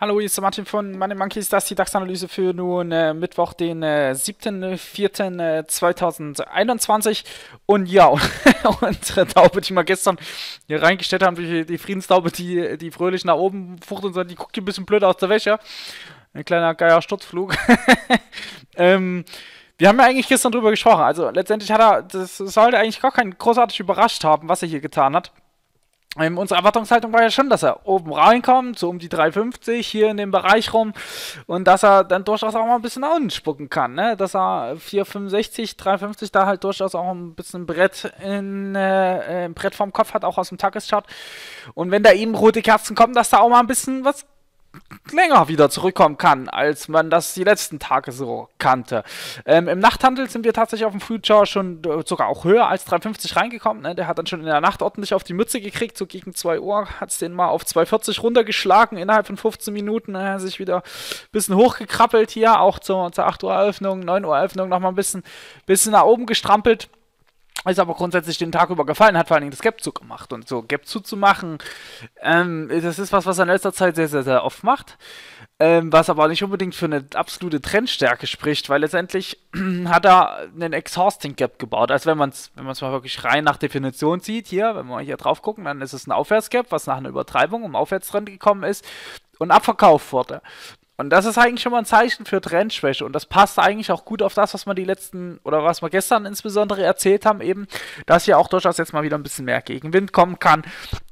Hallo, hier ist der Martin von Money Monkeys. Das ist die DAX-Analyse für nun äh, Mittwoch, den äh, 7.4.2021. Äh, und ja, unsere Taube, die wir gestern hier reingestellt haben, die, die Friedenstaube, die, die fröhlich nach oben fucht und sagt, die guckt hier ein bisschen blöd aus der Wäsche. Ein kleiner geiler Sturzflug. ähm, wir haben ja eigentlich gestern drüber gesprochen. Also letztendlich hat er, das sollte eigentlich gar keinen großartig überrascht haben, was er hier getan hat. Ähm, unsere Erwartungshaltung war ja schon, dass er oben reinkommt, so um die 350 hier in dem Bereich rum und dass er dann durchaus auch mal ein bisschen nach unten spucken kann, ne? dass er 465, 350 da halt durchaus auch ein bisschen Brett, in, äh, äh, Brett vorm Kopf hat, auch aus dem Tageschart und wenn da eben rote Kerzen kommen, dass da auch mal ein bisschen was länger wieder zurückkommen kann, als man das die letzten Tage so kannte. Ähm, Im Nachthandel sind wir tatsächlich auf dem Future schon äh, sogar auch höher als 3,50 reingekommen. Ne? Der hat dann schon in der Nacht ordentlich auf die Mütze gekriegt. So gegen 2 Uhr hat es den mal auf 2,40 runtergeschlagen. Innerhalb von 15 Minuten äh, sich wieder ein bisschen hochgekrabbelt hier. Auch zur, zur 8 Uhr Eröffnung, 9 Uhr Eröffnung nochmal ein bisschen, bisschen nach oben gestrampelt ist aber grundsätzlich den Tag über gefallen, hat vor allen Dingen das Gap zu gemacht. Und so Gap zuzumachen, ähm, das ist was, was er in letzter Zeit sehr, sehr, sehr oft macht. Ähm, was aber nicht unbedingt für eine absolute Trendstärke spricht, weil letztendlich hat er einen Exhausting Gap gebaut. Also wenn man es wenn mal wirklich rein nach Definition sieht, hier, wenn wir hier drauf gucken, dann ist es ein Aufwärtsgap, was nach einer Übertreibung um Aufwärtstrend gekommen ist und abverkauft wurde. Und das ist eigentlich schon mal ein Zeichen für Trendschwäche. Und das passt eigentlich auch gut auf das, was wir die letzten oder was wir gestern insbesondere erzählt haben, eben, dass hier auch durchaus jetzt mal wieder ein bisschen mehr Gegenwind kommen kann.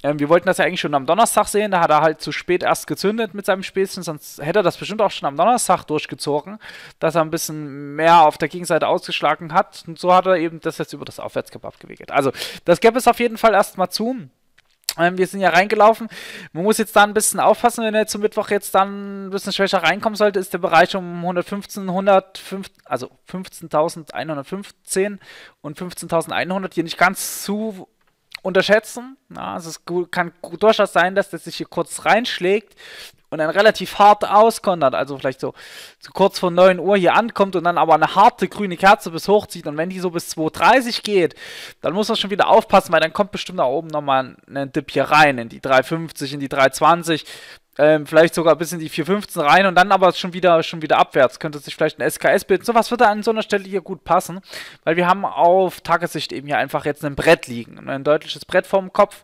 Ähm, wir wollten das ja eigentlich schon am Donnerstag sehen. Da hat er halt zu spät erst gezündet mit seinem Späßchen, sonst hätte er das bestimmt auch schon am Donnerstag durchgezogen, dass er ein bisschen mehr auf der Gegenseite ausgeschlagen hat. Und so hat er eben das jetzt über das Aufwärtsgap abgewickelt. Also, das gäbe es auf jeden Fall erstmal zu. Ähm, wir sind ja reingelaufen. Man muss jetzt da ein bisschen aufpassen, wenn er zum Mittwoch jetzt dann ein bisschen schwächer reinkommen sollte, ist der Bereich um 115, 105, also 15.115 und 15.100 hier nicht ganz zu unterschätzen. Ja, also es kann durchaus sein, dass das sich hier kurz reinschlägt und dann relativ hart auskontert, also vielleicht so, so kurz vor 9 Uhr hier ankommt und dann aber eine harte grüne Kerze bis hochzieht und wenn die so bis 2.30 Uhr geht, dann muss man schon wieder aufpassen, weil dann kommt bestimmt da oben nochmal ein Dip hier rein, in die 3.50, in die 3.20 ähm, vielleicht sogar bis in die 4.15 rein und dann aber schon wieder, schon wieder abwärts. Könnte sich vielleicht ein SKS bilden. Sowas würde an so einer Stelle hier gut passen, weil wir haben auf Tagessicht eben hier einfach jetzt ein Brett liegen. Ne, ein deutliches Brett vorm Kopf.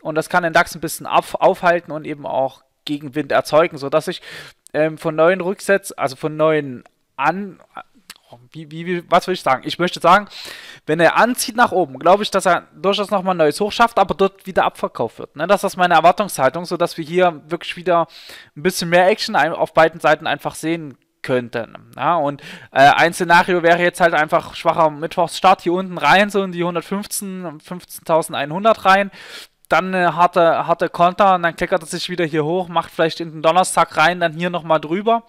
Und das kann den DAX ein bisschen auf, aufhalten und eben auch Gegenwind erzeugen, sodass ich ähm, von neuen Rücksätzen, also von neuen an wie, wie, was will ich sagen? Ich möchte sagen, wenn er anzieht nach oben, glaube ich, dass er durchaus nochmal ein neues Hoch schafft, aber dort wieder abverkauft wird. Ne? Das ist meine Erwartungshaltung, sodass wir hier wirklich wieder ein bisschen mehr Action auf beiden Seiten einfach sehen könnten. Ja, und äh, ein Szenario wäre jetzt halt einfach schwacher Mittwochsstart hier unten rein, so in die 115, 15.100 rein. Dann eine äh, harte, harte Konter und dann kleckert er sich wieder hier hoch, macht vielleicht in den Donnerstag rein, dann hier nochmal drüber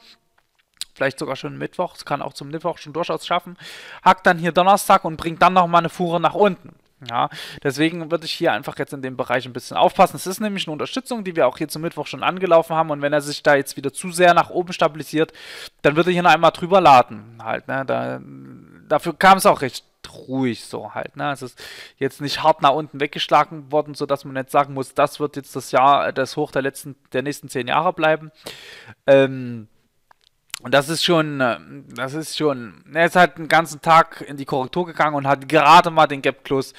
vielleicht sogar schon Mittwoch, es kann auch zum Mittwoch schon durchaus schaffen, hackt dann hier Donnerstag und bringt dann nochmal eine Fuhre nach unten. Ja, deswegen würde ich hier einfach jetzt in dem Bereich ein bisschen aufpassen. Es ist nämlich eine Unterstützung, die wir auch hier zum Mittwoch schon angelaufen haben. Und wenn er sich da jetzt wieder zu sehr nach oben stabilisiert, dann würde ich ihn einmal drüber laden. Halt, ne? Da, dafür kam es auch recht ruhig so halt. Ne? Es ist jetzt nicht hart nach unten weggeschlagen worden, sodass man jetzt sagen muss, das wird jetzt das Jahr, das Hoch der letzten, der nächsten zehn Jahre bleiben. Ähm, und das ist schon, äh, das ist schon, er ist halt den ganzen Tag in die Korrektur gegangen und hat gerade mal den Gap Plus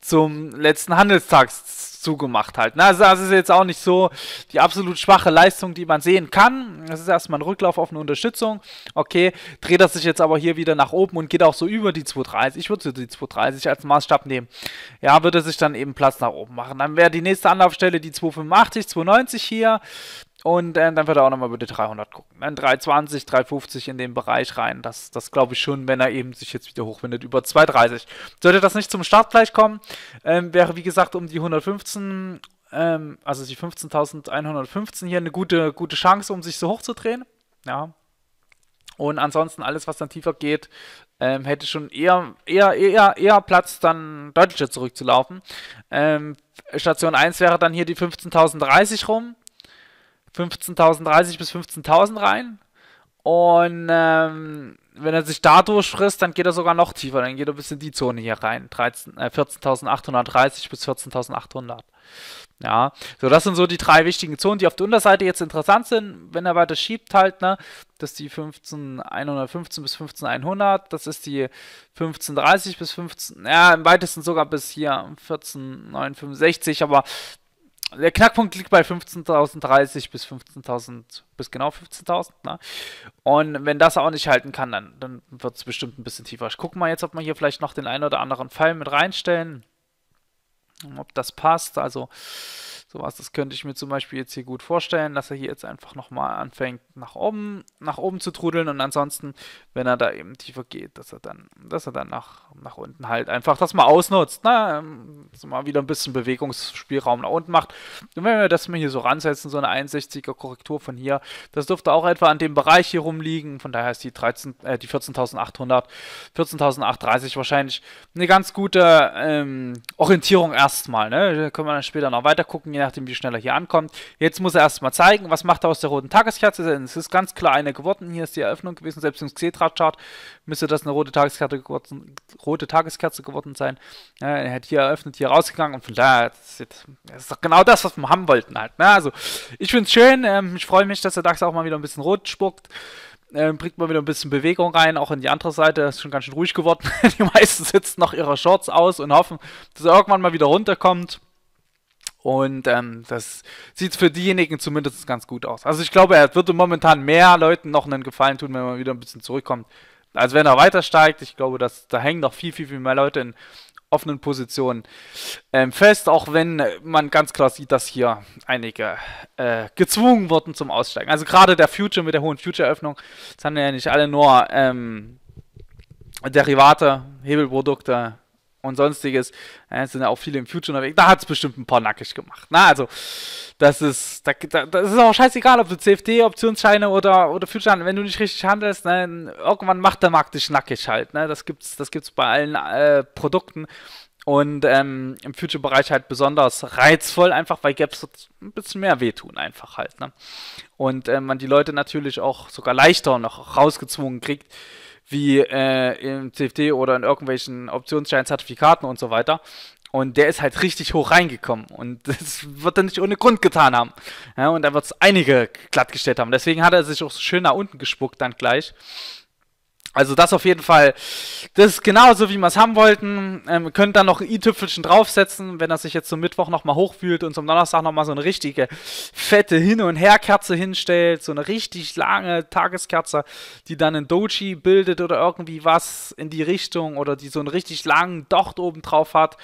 zum letzten Handelstag zugemacht halt. Ne? Also das ist jetzt auch nicht so die absolut schwache Leistung, die man sehen kann. Das ist erstmal ein Rücklauf auf eine Unterstützung. Okay, dreht das sich jetzt aber hier wieder nach oben und geht auch so über die 230. Ich würde so die 230 als Maßstab nehmen. Ja, würde sich dann eben Platz nach oben machen. Dann wäre die nächste Anlaufstelle die 285, 290 hier. Und äh, dann wird er auch nochmal über die 300 gucken. Dann 320, 350 in den Bereich rein. Das, das glaube ich schon, wenn er eben sich jetzt wieder hochwindet über 230. Sollte das nicht zum Start gleich kommen, ähm, wäre wie gesagt um die 115, ähm, also die 15.115 hier eine gute, gute Chance, um sich so hoch zu drehen. Ja. Und ansonsten alles, was dann tiefer geht, ähm, hätte schon eher, eher, eher, eher Platz, dann deutlicher zurückzulaufen. Ähm, Station 1 wäre dann hier die 15.030 rum. 15.030 bis 15.000 rein. Und ähm, wenn er sich da durchfrisst, dann geht er sogar noch tiefer. Dann geht er bis in die Zone hier rein. äh, 14.830 bis 14.800. Ja, so das sind so die drei wichtigen Zonen, die auf der Unterseite jetzt interessant sind, wenn er weiter schiebt halt, ne, das ist die 15115 bis 15100, das ist die 1530 bis 15, ja, im weitesten sogar bis hier 14965, aber der Knackpunkt liegt bei 15.030 bis 15.000, bis genau 15.000. Ne? Und wenn das auch nicht halten kann, dann, dann wird es bestimmt ein bisschen tiefer. Ich gucke mal jetzt, ob wir hier vielleicht noch den einen oder anderen Fall mit reinstellen. Ob das passt. Also Sowas, das könnte ich mir zum Beispiel jetzt hier gut vorstellen, dass er hier jetzt einfach nochmal anfängt, nach oben, nach oben zu trudeln und ansonsten, wenn er da eben tiefer geht, dass er dann, dass er dann nach, nach unten halt einfach das mal ausnutzt. Na, ne? dass ähm, mal wieder ein bisschen Bewegungsspielraum nach unten macht. Und wenn wir das mal hier so ransetzen, so eine 61er Korrektur von hier, das dürfte auch etwa an dem Bereich hier rumliegen. Von daher ist die 13, äh, die 14.800, 14.830 wahrscheinlich eine ganz gute ähm, Orientierung erstmal. Ne? Da können wir dann später noch weiter gucken je nachdem, wie schnell er hier ankommt. Jetzt muss er erstmal zeigen, was macht er aus der roten Tageskarte. Es ist ganz klar eine geworden. Hier ist die Eröffnung gewesen. Selbst im Xetra-Chart müsste das eine rote Tageskarte geworden, rote Tageskerze geworden sein. Ja, er hat hier eröffnet, hier rausgegangen. Und von daher, das ist, das ist doch genau das, was wir haben wollten halt. Na, ne? also, ich finde es schön. Ähm, ich freue mich, dass der DAX auch mal wieder ein bisschen rot spuckt ähm, bringt mal wieder ein bisschen Bewegung rein, auch in die andere Seite. Ist schon ganz schön ruhig geworden. die meisten sitzen noch ihre Shorts aus und hoffen, dass er irgendwann mal wieder runterkommt. Und ähm, das sieht für diejenigen zumindest ganz gut aus. Also ich glaube, er würde momentan mehr Leuten noch einen Gefallen tun, wenn man wieder ein bisschen zurückkommt. Also wenn er weiter steigt, ich glaube, dass da hängen noch viel, viel, viel mehr Leute in offenen Positionen ähm, fest, auch wenn man ganz klar sieht, dass hier einige äh, gezwungen wurden zum Aussteigen. Also gerade der Future mit der hohen Future-Öffnung, das haben ja nicht alle nur ähm, Derivate, Hebelprodukte, und sonstiges. Es sind ja auch viele im Future unterwegs. Da hat es bestimmt ein paar nackig gemacht. Na, also, das ist, da, da, das ist auch scheißegal, ob du CFD-Optionsscheine oder, oder Future Wenn du nicht richtig handelst, ne, irgendwann macht der Markt dich nackig halt. Ne? Das gibt es das gibt's bei allen äh, Produkten. Und ähm, im Future-Bereich halt besonders reizvoll, einfach weil Gaps ein bisschen mehr wehtun, einfach halt. Ne? Und äh, man die Leute natürlich auch sogar leichter noch rausgezwungen kriegt, wie äh, im CFD oder in irgendwelchen Optionsscheinen, und so weiter. Und der ist halt richtig hoch reingekommen. Und das wird er nicht ohne Grund getan haben. Ja, und da wird es einige glattgestellt haben. Deswegen hat er sich auch so schön nach unten gespuckt dann gleich. Also das auf jeden Fall, das ist genauso, wie wir es haben wollten. Ähm, könnt dann noch ein i-Tüpfelchen draufsetzen, wenn das sich jetzt zum Mittwoch nochmal hochfühlt und zum Donnerstag nochmal so eine richtige fette Hin- und Herkerze hinstellt, so eine richtig lange Tageskerze, die dann ein Doji bildet oder irgendwie was in die Richtung oder die so einen richtig langen Docht oben drauf hat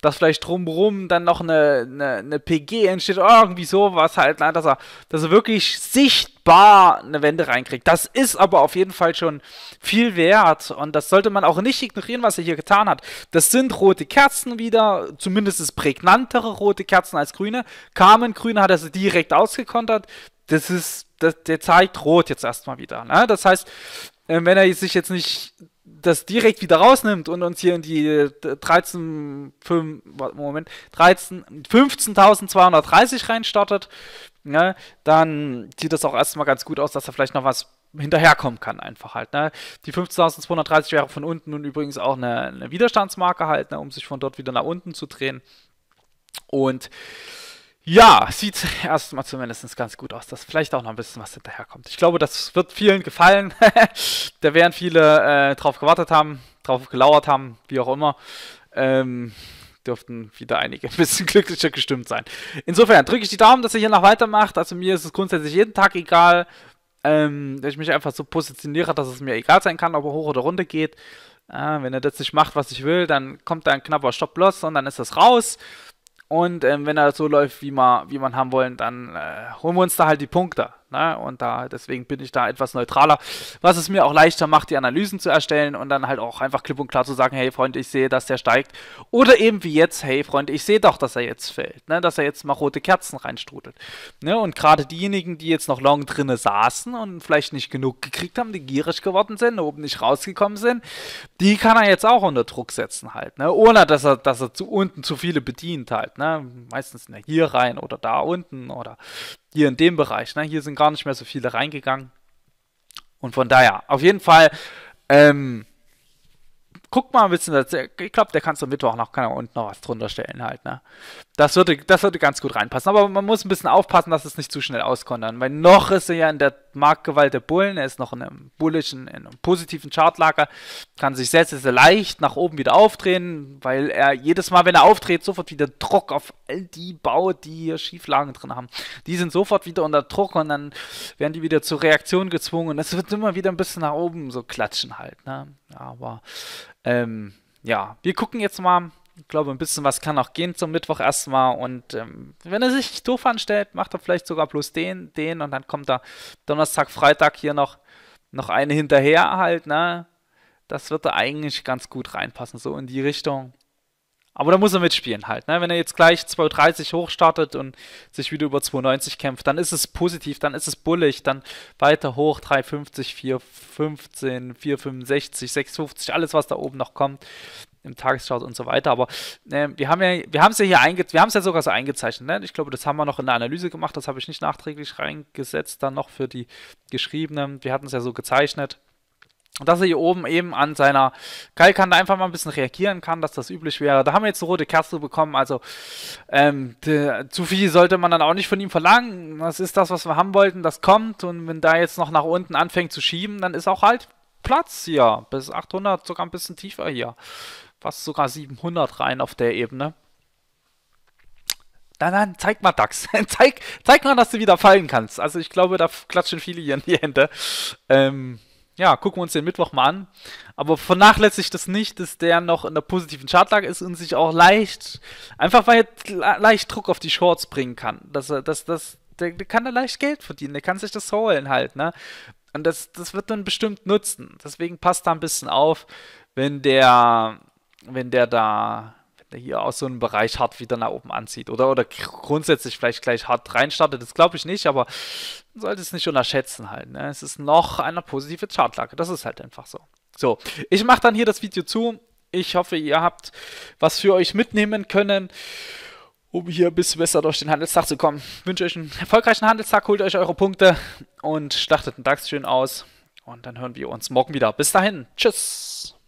dass vielleicht drumherum dann noch eine, eine, eine PG entsteht, irgendwie sowas halt, nein, dass er, dass er wirklich sichtbar eine Wende reinkriegt. Das ist aber auf jeden Fall schon viel wert und das sollte man auch nicht ignorieren, was er hier getan hat. Das sind rote Kerzen wieder, zumindest prägnantere rote Kerzen als grüne. Carmen Grüne hat er sie direkt ausgekontert. Das ist, das, der zeigt rot jetzt erstmal wieder. Ne? Das heißt, äh, wenn er sich jetzt nicht das direkt wieder rausnimmt und uns hier in die 13, äh, 5, Moment, 13, 15.230 reinstartet, ne, dann sieht das auch erstmal ganz gut aus, dass da vielleicht noch was hinterherkommen kann einfach halt. Ne? Die 15.230 wäre von unten nun übrigens auch eine, eine Widerstandsmarke halt, ne, um sich von dort wieder nach unten zu drehen. Und ja, sieht erstmal zumindest ganz gut aus, dass vielleicht auch noch ein bisschen was hinterherkommt. Ich glaube, das wird vielen gefallen. da werden viele äh, drauf gewartet haben, drauf gelauert haben, wie auch immer. Ähm, dürften wieder einige ein bisschen glücklicher gestimmt sein. Insofern drücke ich die Daumen, dass ihr hier noch weitermacht. Also mir ist es grundsätzlich jeden Tag egal. Ähm, dass ich mich einfach so positioniere, dass es mir egal sein kann, ob er hoch oder runter geht. Äh, wenn er das nicht macht, was ich will, dann kommt da ein knapper stopp los und dann ist das raus. Und ähm, wenn er so läuft, wie, man, wie man haben wollen, dann äh, holen wir uns da halt die Punkte. Ne? Und da deswegen bin ich da etwas neutraler, was es mir auch leichter macht, die Analysen zu erstellen und dann halt auch einfach klipp und klar zu sagen, hey Freund, ich sehe, dass der steigt. Oder eben wie jetzt, hey Freund, ich sehe doch, dass er jetzt fällt, ne? dass er jetzt mal rote Kerzen reinstrudelt. Ne? Und gerade diejenigen, die jetzt noch long drinne saßen und vielleicht nicht genug gekriegt haben, die gierig geworden sind, oben nicht rausgekommen sind, die kann er jetzt auch unter Druck setzen halt, ne? ohne dass er, dass er zu unten zu viele bedient halt. Ne? Meistens hier rein oder da unten oder hier in dem Bereich. Ne? Hier sind gar nicht mehr so viele reingegangen. Und von daher, auf jeden Fall, ähm, guck mal ein bisschen, ich glaube, der kann am Mittwoch noch, kann er unten noch was drunter stellen halt, ne? Das würde, das würde ganz gut reinpassen, aber man muss ein bisschen aufpassen, dass es nicht zu schnell auskontern, weil noch ist er ja in der Marktgewalt der Bullen, er ist noch in einem bullischen, in einem positiven Chartlager, kann sich sehr, sehr leicht nach oben wieder aufdrehen, weil er jedes Mal, wenn er auftritt, sofort wieder Druck auf all die baut, die hier Schieflagen drin haben. Die sind sofort wieder unter Druck und dann werden die wieder zur Reaktion gezwungen und das wird immer wieder ein bisschen nach oben so klatschen halt, ne? Aber ähm, ja, wir gucken jetzt mal. Ich glaube, ein bisschen was kann auch gehen zum Mittwoch erstmal. Und ähm, wenn er sich doof anstellt, macht er vielleicht sogar bloß den, den und dann kommt er Donnerstag, Freitag hier noch, noch eine hinterher halt, ne? Das wird da eigentlich ganz gut reinpassen, so in die Richtung. Aber da muss er mitspielen halt. Ne? Wenn er jetzt gleich 2,30 hochstartet und sich wieder über 2,90 kämpft, dann ist es positiv, dann ist es bullig, dann weiter hoch 3,50, 4,15, 4,65, 6,50, alles was da oben noch kommt im Tagesschart und so weiter. Aber äh, wir haben ja, wir haben es ja hier einge wir haben es ja sogar so eingezeichnet. Ne? Ich glaube, das haben wir noch in der Analyse gemacht. Das habe ich nicht nachträglich reingesetzt, dann noch für die geschriebenen. Wir hatten es ja so gezeichnet dass er hier oben eben an seiner Kalkante einfach mal ein bisschen reagieren kann, dass das üblich wäre. Da haben wir jetzt eine rote Kerze bekommen, also ähm, de, zu viel sollte man dann auch nicht von ihm verlangen. Das ist das, was wir haben wollten, das kommt und wenn da jetzt noch nach unten anfängt zu schieben, dann ist auch halt Platz hier. Bis 800, sogar ein bisschen tiefer hier. Fast sogar 700 rein auf der Ebene. Dann, dann zeig mal DAX. zeig, zeig mal, dass du wieder fallen kannst. Also ich glaube, da klatschen viele hier in die Hände. Ähm, ja, gucken wir uns den Mittwoch mal an. Aber vernachlässigt das nicht, dass der noch in der positiven Chartlage ist und sich auch leicht, einfach weil er leicht Druck auf die Shorts bringen kann. Dass er, dass, dass, der, der kann da leicht Geld verdienen, der kann sich das holen halt, ne? Und das, das wird dann bestimmt nutzen. Deswegen passt da ein bisschen auf, wenn der, wenn der da hier aus so einem Bereich hart wieder nach oben anzieht oder, oder grundsätzlich vielleicht gleich hart reinstartet, das glaube ich nicht, aber man sollte es nicht unterschätzen halt. Ne? Es ist noch eine positive Chartlage, das ist halt einfach so. So, ich mache dann hier das Video zu. Ich hoffe, ihr habt was für euch mitnehmen können, um hier ein bisschen besser durch den Handelstag zu kommen. Ich wünsche euch einen erfolgreichen Handelstag, holt euch eure Punkte und startet den DAX schön aus. Und dann hören wir uns morgen wieder. Bis dahin, tschüss.